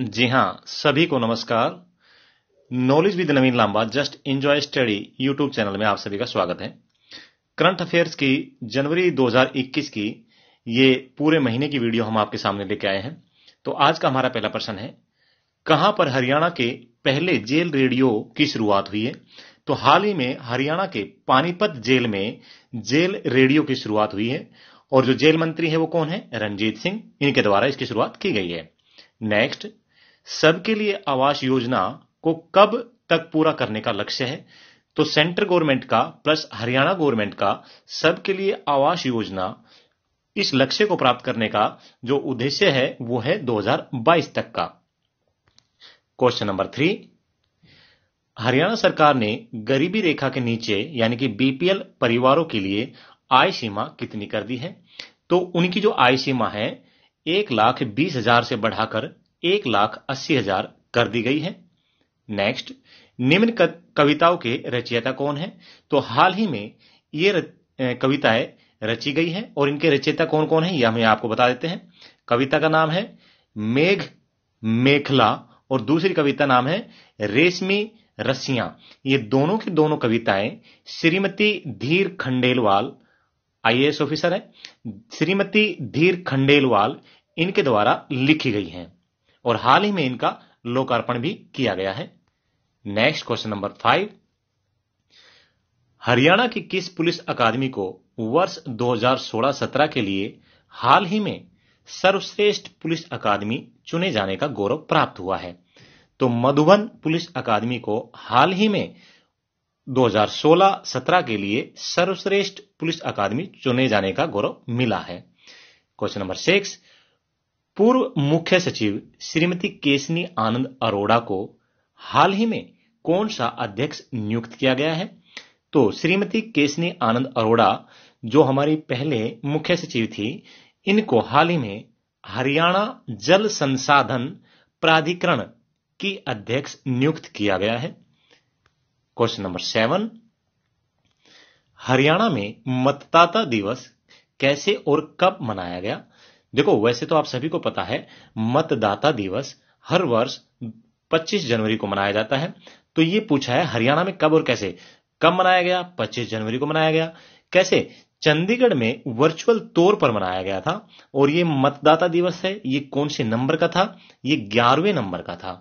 जी हाँ सभी को नमस्कार knowledge with Naveen Lamba just enjoy study YouTube channel में आप सभी का स्वागत है करंट अफेयर्स की जनवरी 2021 की ये पूरे महीने की वीडियो हम आपके सामने लेके आए हैं तो आज का हमारा पहला प्रश्न है कहां पर हरियाणा के पहले जेल रेडियो की शुरुआत हुई है तो हाल ही में हरियाणा के पानीपत जेल में जेल रेडियो की शुरुआत हुई है और जो जेल मंत्री है वो कौन है रंजीत सिंह इनके द्वारा इसकी शुरुआत की गई है नेक्स्ट सबके लिए आवास योजना को कब तक पूरा करने का लक्ष्य है तो सेंट्रल गवर्नमेंट का प्लस हरियाणा गवर्नमेंट का सबके लिए आवास योजना इस लक्ष्य को प्राप्त करने का जो उद्देश्य है वो है 2022 तक का क्वेश्चन नंबर थ्री हरियाणा सरकार ने गरीबी रेखा के नीचे यानी कि बीपीएल परिवारों के लिए आय सीमा कितनी कर दी है तो उनकी जो आय सीमा है एक लाख बीस हजार से बढ़ाकर एक लाख अस्सी हजार कर दी गई है नेक्स्ट निम्न कविताओं के रचयिता कौन है तो हाल ही में ये कविताएं रची गई है और इनके रचयिता कौन कौन है यह हम आपको बता देते हैं कविता का नाम है मेघ मेखला और दूसरी कविता नाम है रेशमी रस्सियां ये दोनों की दोनों कविताएं श्रीमती धीर खंडेलवाल आईएएस ऑफिसर है श्रीमती धीर खंडेलवाल इनके द्वारा लिखी गई हैं और हाल ही में इनका लोकार्पण भी किया गया है next question number five Haryana की किस पुलिस अकादमी को वर्ष 2016-17 के लिए हाल ही में सर्वश्रेष्ठ पुलिस अकादमी चुने जाने का गौरव प्राप्त हुआ है तो मधुबन पुलिस अकादमी को हाल ही में 2016-17 के लिए सर्वश्रेष्ठ पुलिस अकादमी चुने जाने का गौरव मिला है क्वेश्चन नंबर सिक्स पूर्व मुख्य सचिव श्रीमती केसनी आनंद अरोड़ा को हाल ही में कौन सा अध्यक्ष नियुक्त किया गया है तो श्रीमती केसनी आनंद अरोड़ा जो हमारी पहले मुख्य सचिव थी इनको हाल ही में हरियाणा जल संसाधन प्राधिकरण की अध्यक्ष नियुक्त किया गया है क्वेश्चन नंबर सेवन हरियाणा में मतदाता दिवस कैसे और कब मनाया गया देखो वैसे तो आप सभी को पता है मतदाता दिवस हर वर्ष 25 जनवरी को मनाया जाता है तो ये पूछा है हरियाणा में कब और कैसे कब मनाया गया 25 जनवरी को मनाया गया कैसे चंडीगढ़ में वर्चुअल तौर पर मनाया गया था और ये मतदाता दिवस है ये कौन से नंबर का था ये ग्यारहवें नंबर का था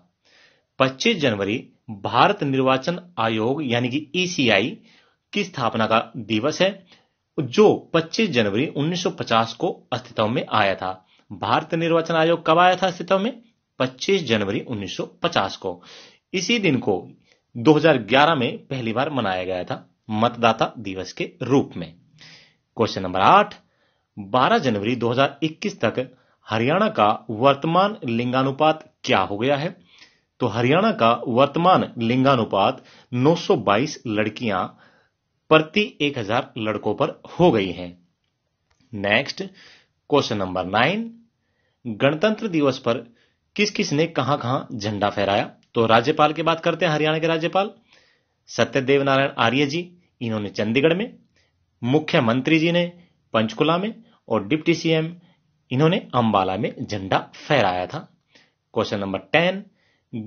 25 जनवरी भारत निर्वाचन आयोग यानी कि ईसीआई e की स्थापना का दिवस है जो 25 जनवरी 1950 को अस्तित्व में आया था भारत निर्वाचन आयोग कब आया था अस्तित्व में 25 जनवरी 1950 को इसी दिन को 2011 में पहली बार मनाया गया था मतदाता दिवस के रूप में क्वेश्चन नंबर आठ 12 जनवरी 2021 तक हरियाणा का वर्तमान लिंगानुपात क्या हो गया है तो हरियाणा का वर्तमान लिंगानुपात 922 लड़कियां प्रति 1000 लड़कों पर हो गई है नेक्स्ट क्वेश्चन नंबर नाइन गणतंत्र दिवस पर किस किस ने कहां कहां झंडा फहराया तो राज्यपाल की बात करते हैं हरियाणा के राज्यपाल सत्यदेव नारायण आर्य जी इन्होंने चंडीगढ़ में मुख्यमंत्री जी ने पंचकुला में और डिप्टी सीएम इन्होंने अंबाला में झंडा फहराया था क्वेश्चन नंबर टेन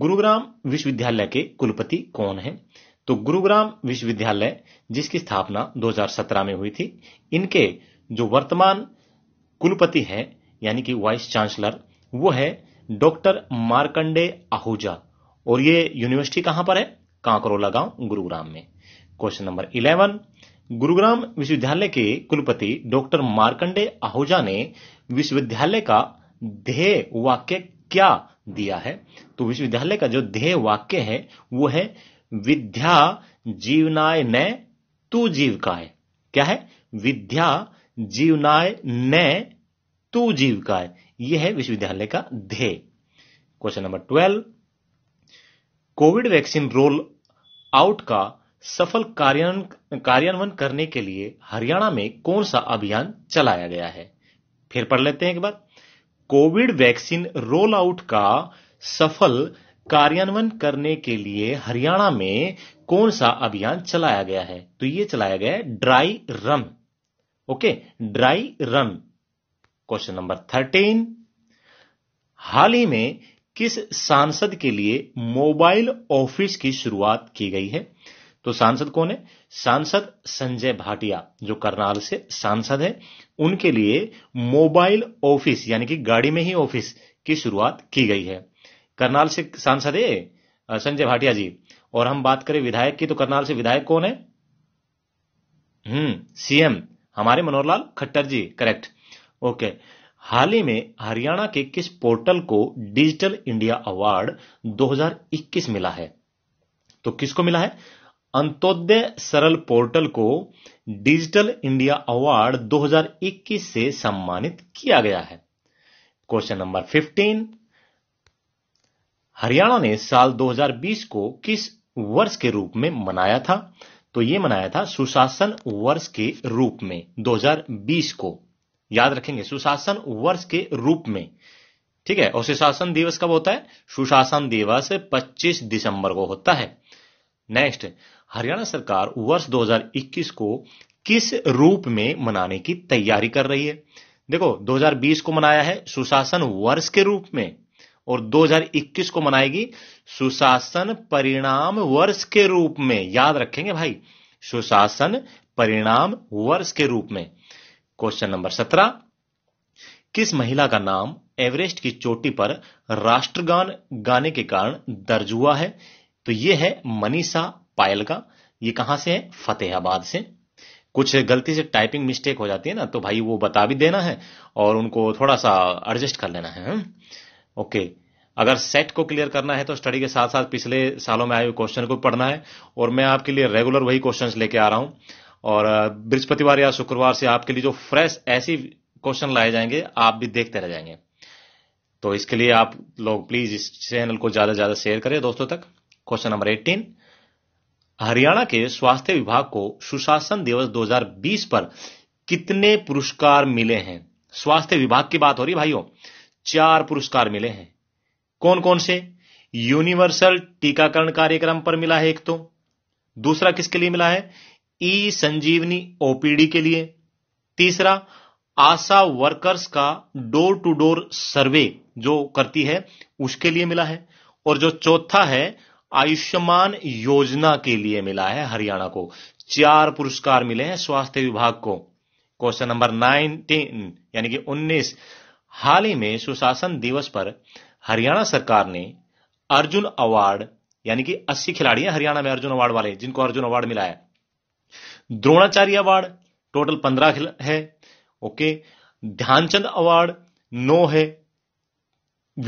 गुरुग्राम विश्वविद्यालय के कुलपति कौन है तो गुरुग्राम विश्वविद्यालय जिसकी स्थापना 2017 में हुई थी इनके जो वर्तमान कुलपति है यानी कि वाइस चांसलर वो है डॉक्टर मार्कंडे आहूजा और ये यूनिवर्सिटी कहां पर है कांकरोला गांव गुरुग्राम में क्वेश्चन नंबर इलेवन गुरुग्राम विश्वविद्यालय के कुलपति डॉक्टर मार्कंडे आहूजा ने विश्वविद्यालय का ध्येय वाक्य क्या दिया है तो विश्वविद्यालय का जो ध्येय वाक्य है वो है विद्या जीवनाय न तू है क्या है विद्या जीवनाय न तू है यह है विश्वविद्यालय का ध्येय question number twelve COVID vaccine roll out का सफल कार्यान्वयन करने के लिए हरियाणा में कौन सा अभियान चलाया गया है फिर पढ़ लेते हैं एक बार कोविड वैक्सीन रोल आउट का सफल कार्यान्वयन करने के लिए हरियाणा में कौन सा अभियान चलाया गया है तो ये चलाया गया है dry run okay dry run question number thirteen हाल ही में किस सांसद के लिए मोबाइल ऑफिस की शुरुआत की गई है तो सांसद कौन है सांसद संजय भाटिया जो करनाल से सांसद है उनके लिए मोबाइल ऑफिस यानी कि गाड़ी में ही ऑफिस की शुरुआत की गई है करनाल से सांसद है संजय भाटिया जी और हम बात करें विधायक की तो करनाल से विधायक कौन है हम्म सीएम हमारे मनोहर लाल खट्टर जी करेक्ट ओके हाल ही में हरियाणा के किस पोर्टल को डिजिटल इंडिया अवार्ड 2021 मिला है तो किसको मिला है अंत्योदय सरल पोर्टल को डिजिटल इंडिया अवार्ड 2021 से सम्मानित किया गया है क्वेश्चन नंबर हरियाणा ने साल 2020 को किस वर्ष के रूप में मनाया था तो ये मनाया था सुशासन वर्ष के रूप में 2020 को याद रखेंगे सुशासन वर्ष के रूप में ठीक है और सुशासन दिवस कब होता है सुशासन दिवस 25 दिसंबर को होता है नेक्स्ट हरियाणा सरकार वर्ष 2021 को किस रूप में मनाने की तैयारी कर रही है देखो 2020 को मनाया है सुशासन वर्ष के रूप में और 2021 को मनाएगी सुशासन परिणाम वर्ष के रूप में याद रखेंगे भाई सुशासन परिणाम वर्ष के रूप में क्वेश्चन नंबर सत्रह किस महिला का नाम एवरेस्ट की चोटी पर राष्ट्रगान गाने के कारण दर्ज हुआ है तो ये है मनीषा पायल का ये कहां से है फतेहाबाद से कुछ गलती से टाइपिंग मिस्टेक हो जाती है ना तो भाई वो बता भी देना है और उनको थोड़ा सा एडजस्ट कर लेना है ओके अगर सेट को क्लियर करना है तो स्टडी के साथ साथ पिछले सालों में आए हुए क्वेश्चन को पढ़ना है और मैं आपके लिए रेगुलर वही क्वेश्चन लेके आ रहा हूं और बृहस्पतिवार या शुक्रवार से आपके लिए जो फ्रेश ऐसी क्वेश्चन लाए जाएंगे आप भी देखते रह जाएंगे तो इसके लिए आप लोग प्लीज इस चैनल को ज्यादा से ज्यादा शेयर करें दोस्तों तक क्वेश्चन नंबर एटीन हरियाणा के स्वास्थ्य विभाग को सुशासन दिवस 2020 पर कितने पुरस्कार मिले हैं स्वास्थ्य विभाग की बात हो रही भाइयों चार पुरस्कार मिले हैं कौन कौन से यूनिवर्सल टीकाकरण कार्यक्रम पर मिला है एक तो दूसरा किसके लिए मिला है ई संजीवनी ओपीडी के लिए तीसरा आशा वर्कर्स का डोर टू डोर सर्वे जो करती है उसके लिए मिला है और जो चौथा है आयुष्मान योजना के लिए मिला है हरियाणा को चार पुरस्कार मिले हैं स्वास्थ्य विभाग को क्वेश्चन नंबर नाइनटीन यानी कि उन्नीस हाल ही में सुशासन दिवस पर हरियाणा सरकार ने अर्जुन अवार्ड यानी कि 80 खिलाड़ी हैं हरियाणा में अर्जुन अवार्ड वाले जिनको अर्जुन अवार्ड मिला है द्रोणाचार्य अवार्ड टोटल 15 है ओके ध्यानचंद अवार्ड 9 है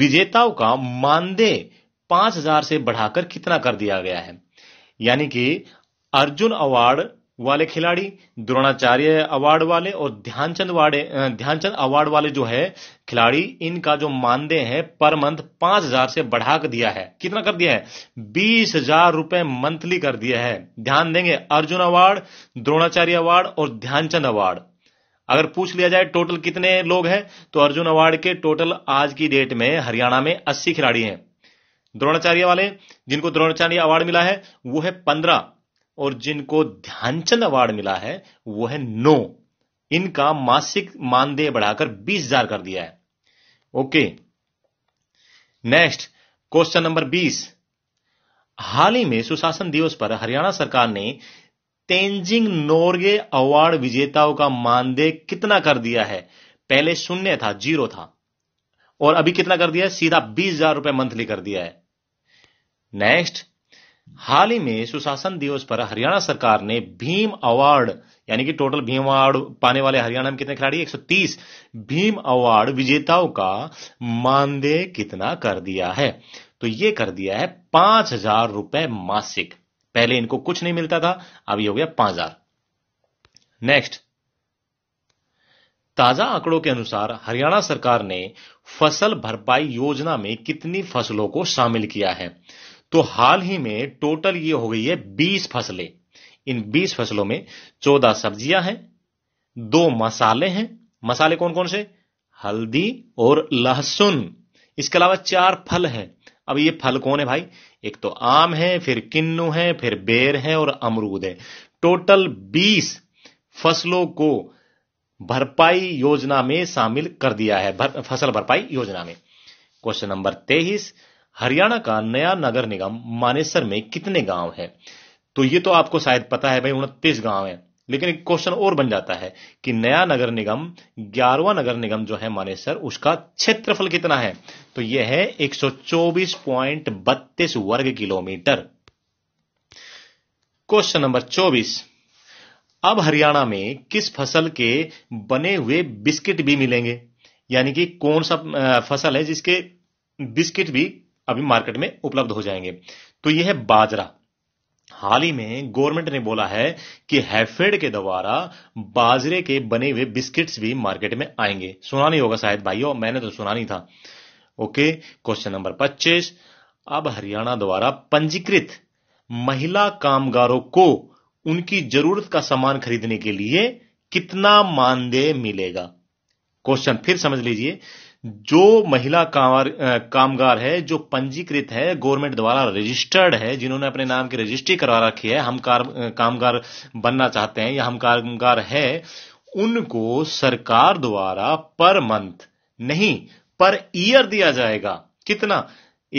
विजेताओं का मानदेय 5000 से बढ़ाकर कितना कर दिया गया है यानी कि अर्जुन अवार्ड वाले खिलाड़ी द्रोणाचार्य अवार्ड वाले और ध्यानचंद वाले ध्यानचंद अवार्ड वाले जो है खिलाड़ी इनका जो मानदेय है पर मंथ पांच हजार से बढ़ा कर दिया है कितना कर दिया है बीस हजार रुपए मंथली कर दिया है ध्यान देंगे अर्जुन अवार्ड द्रोणाचार्य अवार्ड और ध्यानचंद अवार्ड अगर पूछ लिया जाए टोटल कितने लोग हैं तो अर्जुन अवार्ड के टोटल आज की डेट में हरियाणा में अस्सी खिलाड़ी हैं द्रोणाचार्य वाले जिनको द्रोणाचार्य अवार्ड मिला है वो है पंद्रह और जिनको ध्यानचंद अवार्ड मिला है वो है नो इनका मासिक मानदेय बढ़ाकर बीस हजार कर दिया है ओके नेक्स्ट क्वेश्चन नंबर बीस हाल ही में सुशासन दिवस पर हरियाणा सरकार ने तेंजिंग नोरगे अवार्ड विजेताओं का मानदेय कितना कर दिया है पहले शून्य था जीरो था और अभी कितना कर दिया है सीधा बीस हजार रुपए मंथली कर दिया है नेक्स्ट हाल ही में सुशासन दिवस पर हरियाणा सरकार ने भीम अवार्ड यानी कि टोटल भीम अवार्ड पाने वाले हरियाणा में कितने खिलाड़ी 130 भीम अवार्ड विजेताओं का मानदेय कितना कर दिया है तो ये कर दिया है पांच हजार रुपए मासिक पहले इनको कुछ नहीं मिलता था अब ये हो गया पांच हजार नेक्स्ट ताजा आंकड़ों के अनुसार हरियाणा सरकार ने फसल भरपाई योजना में कितनी फसलों को शामिल किया है तो हाल ही में टोटल ये हो गई है बीस फसलें इन बीस फसलों में चौदह सब्जियां हैं दो मसाले हैं मसाले कौन कौन से हल्दी और लहसुन इसके अलावा चार फल हैं अब ये फल कौन है भाई एक तो आम है फिर किन्नू है फिर बेर है और अमरूद है टोटल बीस फसलों को भरपाई योजना में शामिल कर दिया है भर, फसल भरपाई योजना में क्वेश्चन नंबर तेईस हरियाणा का नया नगर निगम मानेसर में कितने गांव हैं तो ये तो आपको शायद पता है भाई उनतीस गांव है लेकिन एक क्वेश्चन और बन जाता है कि नया नगर निगम ग्यारहवा नगर निगम जो है मानेसर उसका क्षेत्रफल कितना है तो यह है एक वर्ग किलोमीटर क्वेश्चन नंबर 24 अब हरियाणा में किस फसल के बने हुए बिस्किट भी मिलेंगे यानी कि कौन सा फसल है जिसके बिस्किट भी अभी मार्केट में उपलब्ध हो जाएंगे तो यह है बाजरा हाल ही में गवर्नमेंट ने बोला है कि हैफेड के द्वारा बाजरे के बने हुए बिस्किट्स भी मार्केट में आएंगे सुना नहीं होगा शायद भाइयों मैंने तो सुना नहीं था ओके क्वेश्चन नंबर पच्चीस अब हरियाणा द्वारा पंजीकृत महिला कामगारों को उनकी जरूरत का सामान खरीदने के लिए कितना मानदेय मिलेगा क्वेश्चन फिर समझ लीजिए जो महिला कामगार है जो पंजीकृत है गवर्नमेंट द्वारा रजिस्टर्ड है जिन्होंने अपने नाम की रजिस्ट्री करवा रखी है हम कार, कामगार बनना चाहते हैं या हम कामगार है उनको सरकार द्वारा पर मंथ नहीं पर ईयर दिया जाएगा कितना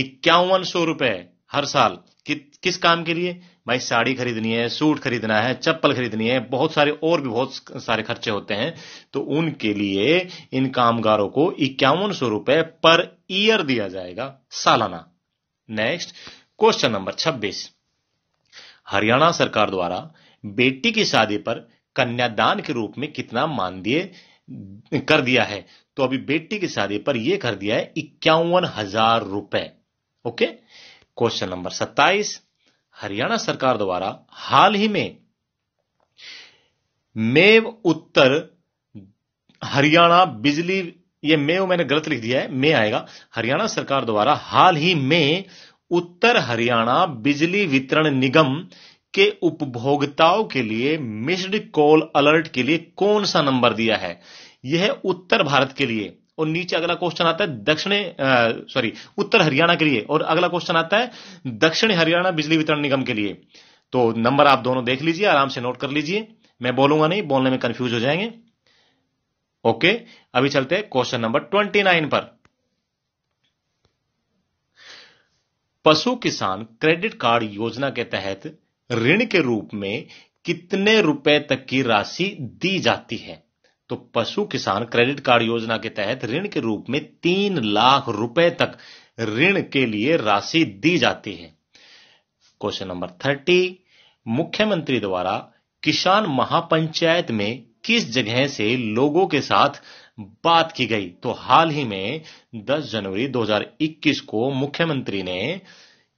इक्यावन सौ रुपए हर साल कि, किस काम के लिए भाई साड़ी खरीदनी है सूट खरीदना है चप्पल खरीदनी है बहुत सारे और भी बहुत सारे खर्चे होते हैं तो उनके लिए इन कामगारों को इक्यावन सौ रुपए पर ईयर दिया जाएगा सालाना नेक्स्ट क्वेश्चन नंबर छब्बीस हरियाणा सरकार द्वारा बेटी की शादी पर कन्यादान के रूप में कितना मानदेय कर दिया है तो अभी बेटी की शादी पर यह कर दिया है इक्यावन हजार रुपए okay okay? Question number 27 Haryana सरकार द्वारा हाल ही में मेव उत्तर हरियाणा बिजली ये मेव मैंने गलत लिख दिया है मे आएगा हरियाणा सरकार द्वारा हाल ही में उत्तर हरियाणा बिजली वितरण निगम के उपभोक्ताओं के लिए मिस्ड कॉल अलर्ट के लिए कौन सा नंबर दिया है यह उत्तर भारत के लिए और नीचे अगला क्वेश्चन आता है दक्षिण सॉरी उत्तर हरियाणा के लिए और अगला क्वेश्चन आता है दक्षिण हरियाणा बिजली वितरण निगम के लिए तो नंबर आप दोनों देख लीजिए आराम से नोट कर लीजिए मैं बोलूंगा नहीं बोलने में कंफ्यूज हो जाएंगे ओके अभी चलते हैं क्वेश्चन नंबर ट्वेंटी नाइन पर पशु किसान क्रेडिट कार्ड योजना के तहत ऋण के रूप में कितने रुपए तक की राशि दी जाती है तो पशु किसान क्रेडिट कार्ड योजना के तहत ऋण के रूप में तीन लाख रुपए तक ऋण के लिए राशि दी जाती है क्वेश्चन नंबर थर्टी मुख्यमंत्री द्वारा किसान महापंचायत में किस जगह से लोगों के साथ बात की गई तो हाल ही में 10 जनवरी 2021 को मुख्यमंत्री ने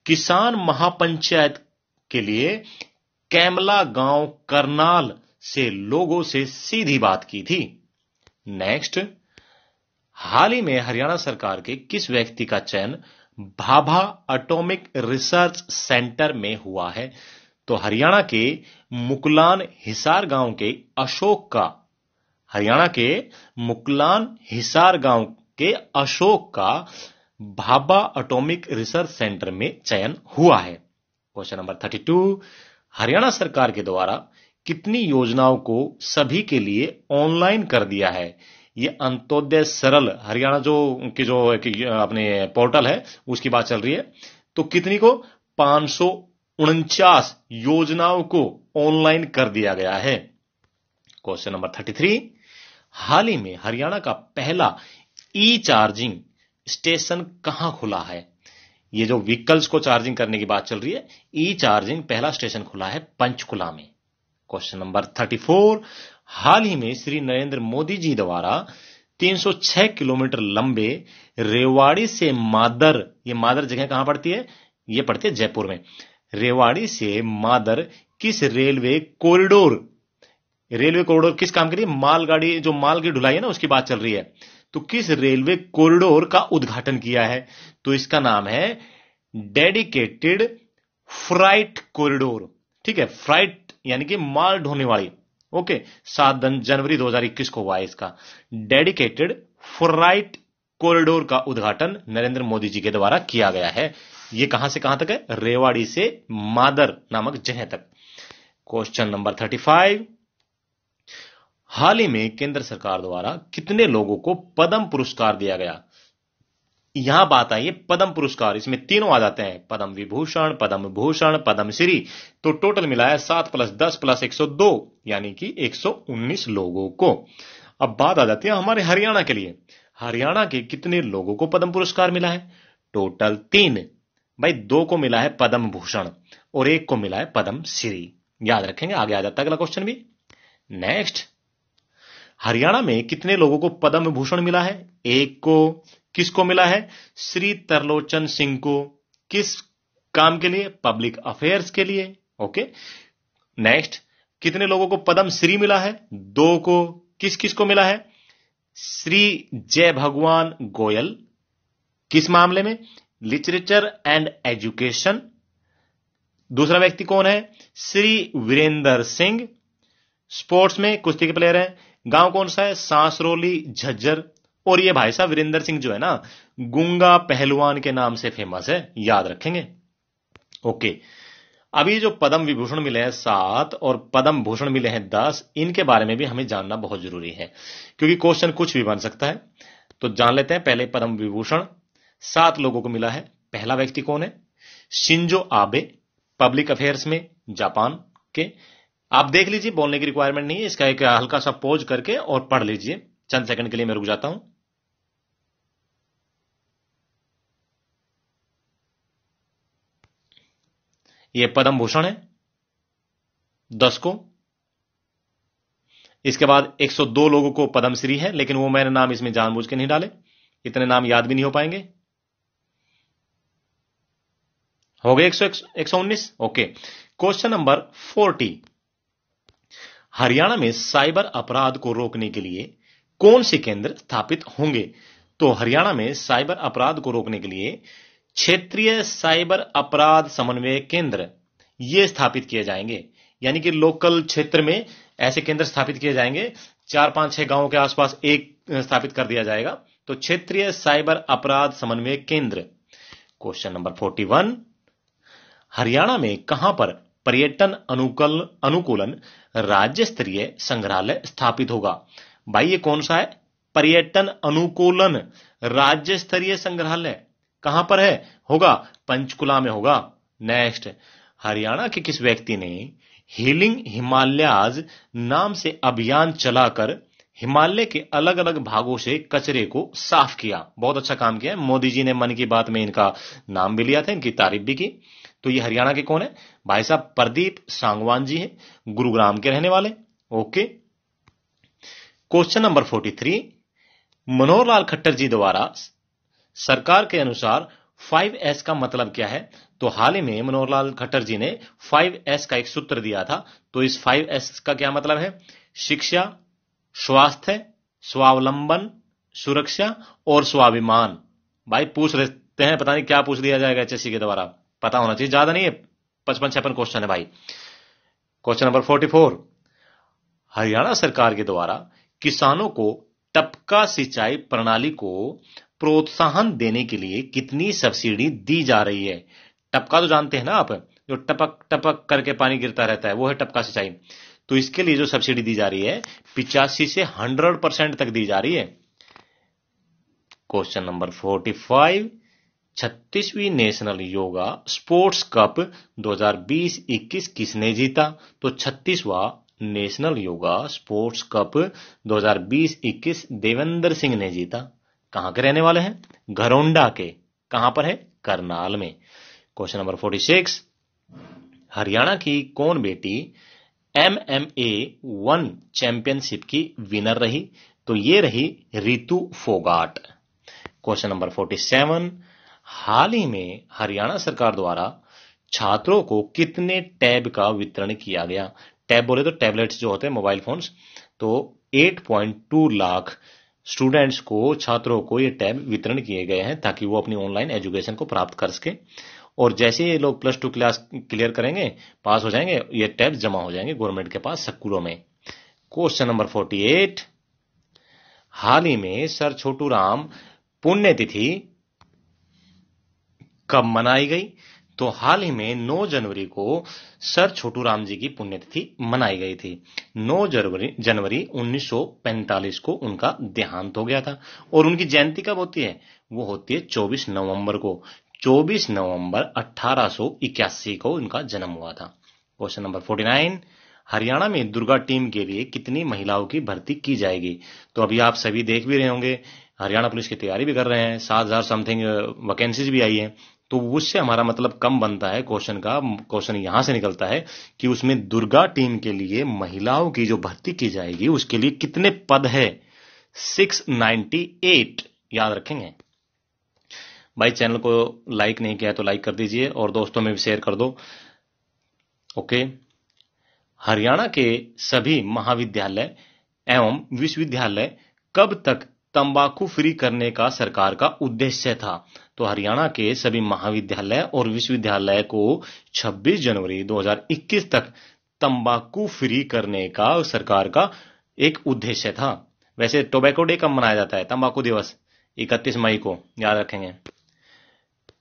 किसान महापंचायत के लिए कैमला गांव करनाल से लोगों से सीधी बात की थी नेक्स्ट हाल ही में हरियाणा सरकार के किस व्यक्ति का चयन भाभा एटॉमिक रिसर्च सेंटर में हुआ है तो हरियाणा के मुकलान हिसार गांव के अशोक का हरियाणा के मुकलान हिसार गांव के अशोक का भाभा एटॉमिक रिसर्च सेंटर में चयन हुआ है question number thirty two Haryana सरकार के द्वारा कितनी योजनाओं को सभी के लिए ऑनलाइन कर दिया है ये अंत्योदय सरल हरियाणा जो की जो अपने पोर्टल है उसकी बात चल रही है तो कितनी को पांच योजनाओं को ऑनलाइन कर दिया गया है क्वेश्चन नंबर थर्टी थ्री हाल ही में हरियाणा का पहला ई चार्जिंग स्टेशन कहां खुला है ये जो व्हीकल्स को चार्जिंग करने की बात चल रही है ई चार्जिंग पहला स्टेशन खुला है पंचकुला में क्वेश्चन नंबर 34 हाल ही में श्री नरेंद्र मोदी जी द्वारा 306 किलोमीटर लंबे रेवाड़ी से मादर ये मादर जगह कहां पड़ती है ये पड़ती है जयपुर में रेवाड़ी से मादर किस रेलवे कॉरिडोर रेलवे कॉरिडोर किस काम के लिए मालगाड़ी जो माल की ढुलाई है ना उसकी बात चल रही है तो किस रेलवे कॉरिडोर का उद्घाटन किया है तो इसका नाम है डेडिकेटेड फ्राइट कॉरिडोर ठीक है फ्राइट यानी कि माल ढोने वाली ओके सात जनवरी 2021 को हुआ है इसका डेडिकेटेड फ्राइट कॉरिडोर का उद्घाटन नरेंद्र मोदी जी के द्वारा किया गया है ये कहां से कहां तक है रेवाड़ी से मादर नामक जगह तक क्वेश्चन नंबर थर्टी फाइव हाल ही में केंद्र सरकार द्वारा कितने लोगों को पद्म पुरस्कार दिया गया यहां बात आई है पद्म पुरस्कार इसमें तीनों आ जाते हैं पद्म विभूषण पद्म भूषण पद्म श्री तो टोटल मिला है सात प्लस दस प्लस एक सौ दो यानी कि एक सौ उन्नीस लोगों को अब बात आ जाती है हमारे हरियाणा के लिए हरियाणा के कितने लोगों को पद्म पुरस्कार मिला है टोटल तीन भाई दो को मिला है पद्म भूषण और एक को मिला है पद्म श्री याद रखेंगे आगे आ जाता है अगला क्वेश्चन भी नेक्स्ट हरियाणा में कितने लोगों को पद्म भूषण मिला है एक को किसको मिला है श्री तरलोचन सिंह को किस काम के लिए पब्लिक अफेयर्स के लिए ओके नेक्स्ट कितने लोगों को पदम श्री मिला है दो को किस किस को मिला है श्री जय भगवान गोयल किस मामले में लिटरेचर एंड एजुकेशन दूसरा व्यक्ति कौन है श्री वीरेंद्र सिंह स्पोर्ट्स में कुश्ती के प्लेयर हैं गांव कौन सा है सांसरोली झज्जर और ये भाई साहब वीरेंद्र सिंह जो है ना गुंगा पहलवान के नाम से फेमस है याद रखेंगे ओके अभी जो पद्म विभूषण मिले हैं सात और पद्म भूषण मिले हैं दस इनके बारे में भी हमें जानना बहुत जरूरी है क्योंकि क्वेश्चन कुछ भी बन सकता है तो जान लेते हैं पहले पद्म विभूषण सात लोगों को मिला है पहला व्यक्ति कौन है शिंजो आबे पब्लिक अफेयर्स में जापान के आप देख लीजिए बोलने की रिक्वायरमेंट नहीं है इसका एक हल्का सा पोज करके और पढ़ लीजिए चंद सेकंड के लिए मैं रुक जाता हूं ये पद्म भूषण है दस को इसके बाद 102 लोगों को पद्मश्री है लेकिन वो मैंने नाम इसमें जानबूझ के नहीं डाले इतने नाम याद भी नहीं हो पाएंगे हो गए एक सौ उन्नीस okay question number forty Haryana में साइबर अपराध को रोकने के लिए कौन से केंद्र स्थापित होंगे तो हरियाणा में साइबर अपराध को रोकने के लिए क्षेत्रीय साइबर अपराध समन्वय केंद्र ये स्थापित किए जाएंगे यानी कि लोकल क्षेत्र में ऐसे केंद्र स्थापित किए जाएंगे चार पांच छह गांवों के आसपास एक स्थापित कर दिया जाएगा तो क्षेत्रीय साइबर अपराध समन्वय केंद्र question number forty one Haryana में कहां पर पर्यटन अनुकूल अनुकूलन राज्य स्तरीय संग्रहालय स्थापित होगा भाई ये कौन सा है पर्यटन अनुकूलन राज्य स्तरीय संग्रहालय कहां पर है होगा पंचकुला में होगा नेक्स्ट हरियाणा के किस व्यक्ति ने हीलिंग हिमालयाज नाम से अभियान चलाकर हिमालय के अलग अलग भागों से कचरे को साफ किया बहुत अच्छा काम किया मोदी जी ने मन की बात में इनका नाम भी लिया था इनकी तारीफ भी की तो ये हरियाणा के कौन है भाई साहब प्रदीप सांगवान जी है गुरुग्राम के रहने वाले okay question number forty three Manohar Lal Khattar ji द्वारा सरकार के अनुसार 5S का मतलब क्या है तो हाल ही में मनोहर लाल खट्टर जी ने 5S का एक सूत्र दिया था तो इस 5S का क्या मतलब है शिक्षा स्वास्थ्य स्वावलंबन सुरक्षा और स्वाभिमान भाई पूछ रहे हैं पता नहीं क्या पूछ दिया जाएगा एच के द्वारा पता होना चाहिए ज्यादा नहीं है पचपन छप्पन क्वेश्चन है भाई question number forty four Haryana सरकार के द्वारा किसानों को टपका सिंचाई प्रणाली को प्रोत्साहन देने के लिए कितनी सब्सिडी दी जा रही है टपका तो जानते हैं ना आप जो टपक टपक करके पानी गिरता रहता है वो है टपका सिंचाई तो इसके लिए जो सब्सिडी दी जा रही है पिचासी से हंड्रेड परसेंट तक दी जा रही है क्वेश्चन नंबर फोर्टी फाइव छत्तीसवीं नेशनल योगा स्पोर्ट्स कप 2020-21 किसने जीता तो छत्तीसवा national yoga sports cup 2020-21 Devendra Singh ने जीता कहां के रहने वाले हैं घरोंडा के कहां पर है करनाल में question number forty six Haryana की कौन बेटी M M A one championship की विनर रही तो ये रही Ritu Phogat question number forty seven हाल ही में हरियाणा सरकार द्वारा छात्रों को कितने टैब का वितरण किया गया टैब बोले तो टैबलेट्स जो होते हैं मोबाइल फोन्स तो 8.2 लाख स्टूडेंट्स को छात्रों को ये टैब वितरण किए गए हैं ताकि वो अपनी ऑनलाइन एजुकेशन को प्राप्त कर सके और जैसे ये लोग प्लस टू क्लास क्लियर करेंगे पास हो जाएंगे ये टैब जमा हो जाएंगे गवर्नमेंट के पास स्कूलों में क्वेश्चन नंबर फोर्टी एट हाल ही में सर छोटू राम पुण्यतिथि कब मनाई गई तो हाल ही में 9 जनवरी को सर छोटू राम जी की पुण्यतिथि मनाई गई थी 9 जनवरी जनवरी 1945 को उनका देहांत हो गया था और उनकी जयंती कब होती है वो होती है 24 नवंबर को 24 नवंबर 1881 को उनका जन्म हुआ था क्वेश्चन नंबर 49 हरियाणा में दुर्गा टीम के लिए कितनी महिलाओं की भर्ती की जाएगी तो अभी आप सभी देख भी रहे होंगे हरियाणा पुलिस की तैयारी भी कर रहे हैं सात हजार समथिंग वैकेंसीज भी आई है तो उससे हमारा मतलब कम बनता है क्वेश्चन का क्वेश्चन यहां से निकलता है कि उसमें दुर्गा टीम के लिए महिलाओं की जो भर्ती की जाएगी उसके लिए कितने पद है 698 याद रखेंगे भाई चैनल को लाइक नहीं किया तो लाइक कर दीजिए और दोस्तों में भी शेयर कर दो ओके हरियाणा के सभी महाविद्यालय एवं विश्वविद्यालय कब तक तंबाकू फ्री करने का सरकार का उद्देश्य था तो हरियाणा के सभी महाविद्यालय और विश्वविद्यालय को 26 जनवरी 2021 तक तंबाकू फ्री करने का सरकार का एक उद्देश्य था वैसे टोबैको डे कब मनाया जाता है तंबाकू दिवस 31 मई को याद रखेंगे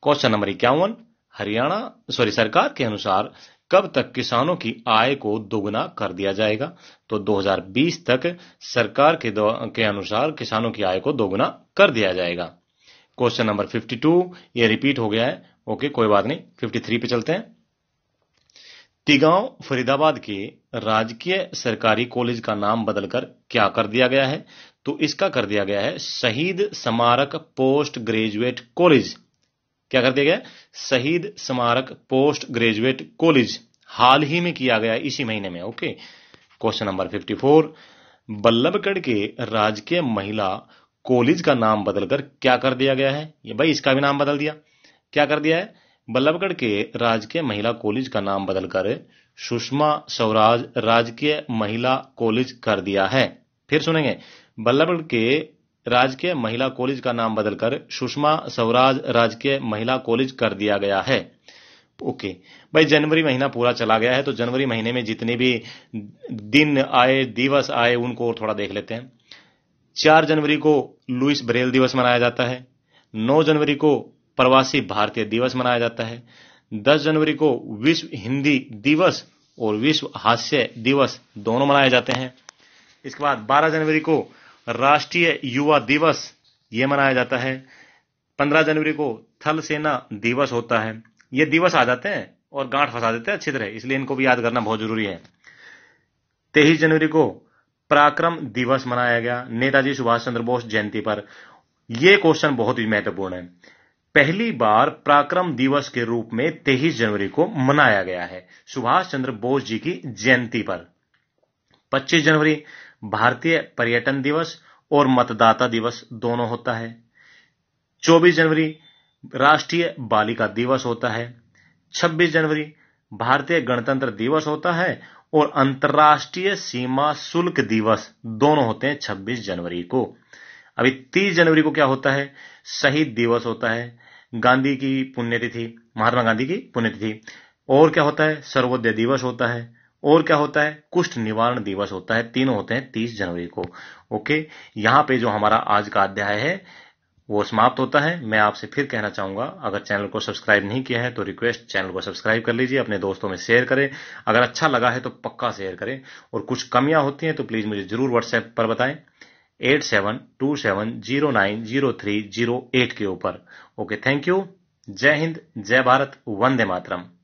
क्वेश्चन नंबर इक्यावन हरियाणा सॉरी सरकार के अनुसार कब तक किसानों की आय को दोगुना कर दिया जाएगा तो 2020 तक सरकार के, के अनुसार किसानों की आय को दोगुना कर दिया जाएगा क्वेश्चन नंबर 52 ये रिपीट हो गया है ओके कोई बात नहीं 53 पे चलते हैं तिगांव फरीदाबाद के राजकीय सरकारी कॉलेज का नाम बदलकर क्या कर दिया गया है तो इसका कर दिया गया है शहीद स्मारक पोस्ट ग्रेजुएट कॉलेज क्या कर दिया गया Shaheed Smarak post graduate college हाल ही में किया गया इसी महीने में ओके क्वेश्चन नंबर 54 बल्लभगढ़ के राजकीय महिला कॉलेज का नाम बदलकर क्या कर दिया गया है ये भाई इसका भी नाम बदल दिया क्या कर दिया है बल्लभगढ़ के राजकीय महिला कॉलेज का नाम बदलकर सुषमा स्वराज राजकीय महिला कॉलेज कर दिया है फिर सुनेंगे बल्लभगढ़ के राजकीय महिला कॉलेज का नाम बदलकर सुषमा स्वराज राजकीय महिला कॉलेज कर दिया गया है ओके भाई जनवरी महीना पूरा चला गया है तो जनवरी महीने में जितने भी दिन आए दिवस आए उनको थोड़ा देख लेते हैं चार जनवरी को लुइस ब्रेल दिवस मनाया जाता है नौ जनवरी को प्रवासी भारतीय दिवस मनाया जाता है दस जनवरी को विश्व हिंदी दिवस और विश्व हास्य दिवस दोनों मनाए जाते हैं इसके बाद 12 जनवरी को राष्ट्रीय युवा दिवस ये मनाया जाता है 15 जनवरी को थल सेना दिवस होता है ये दिवस आ जाते हैं और गांठ फंसा देते हैं अच्छी तरह इसलिए इनको भी याद करना बहुत जरूरी है तेईस जनवरी को पराक्रम दिवस मनाया गया नेताजी सुभाष चंद्र बोस जयंती पर यह क्वेश्चन बहुत ही महत्वपूर्ण है पहली बार पराक्रम दिवस के रूप में तेईस जनवरी को मनाया गया है सुभाष चंद्र बोस जी की जयंती पर 25 जनवरी भारतीय पर्यटन दिवस और मतदाता दिवस दोनों होता है 24 जनवरी राष्ट्रीय बालिका दिवस होता है 26 जनवरी भारतीय गणतंत्र दिवस होता है और अंतर्राष्ट्रीय सीमा शुल्क दिवस दोनों होते हैं 26 जनवरी को अभी 30 जनवरी को क्या होता है शहीद दिवस होता है गांधी की पुण्यतिथि महात्मा गांधी की पुण्यतिथि और क्या होता है सर्वोदय दिवस होता है और क्या होता है कुष्ठ निवारण दिवस होता है तीनों होते हैं 30 जनवरी को ओके यहां पे जो हमारा आज का अध्याय है वो समाप्त होता है मैं आपसे फिर कहना चाहूंगा अगर चैनल को सब्सक्राइब नहीं किया है तो रिक्वेस्ट चैनल को सब्सक्राइब कर लीजिए अपने दोस्तों में शेयर करें अगर अच्छा लगा है तो पक्का शेयर करें और कुछ कमियां होती हैं तो प्लीज मुझे जरूर व्हाट्सएप पर बताएं eight seven two seven zero nine zero three zero eight के ऊपर ओके थैंक यू जय हिंद जय भारत वंदे मातरम